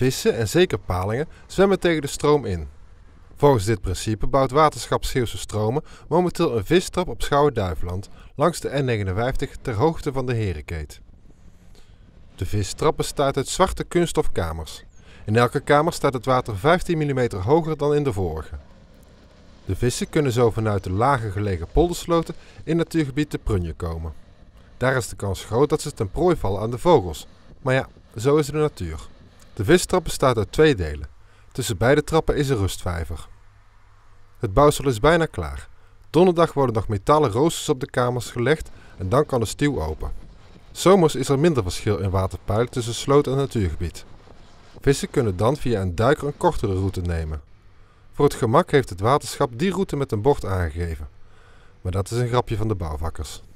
Vissen en zeker palingen zwemmen tegen de stroom in. Volgens dit principe bouwt waterschap Zeeuwse Stromen momenteel een vistrap op Schouwen-Duiveland langs de N59 ter hoogte van de Herenkeet. De vistrap bestaat uit zwarte kunststofkamers. In elke kamer staat het water 15 mm hoger dan in de vorige. De vissen kunnen zo vanuit de lager gelegen poldersloten in natuurgebied de Prunje komen. Daar is de kans groot dat ze ten prooi vallen aan de vogels. Maar ja, zo is de natuur. De vistrap bestaat uit twee delen. Tussen beide trappen is een rustvijver. Het bouwsel is bijna klaar. Donderdag worden nog metalen roosters op de kamers gelegd en dan kan de stuw open. Zomers is er minder verschil in waterpeil tussen sloot en natuurgebied. Vissen kunnen dan via een duiker een kortere route nemen. Voor het gemak heeft het waterschap die route met een bord aangegeven. Maar dat is een grapje van de bouwvakkers.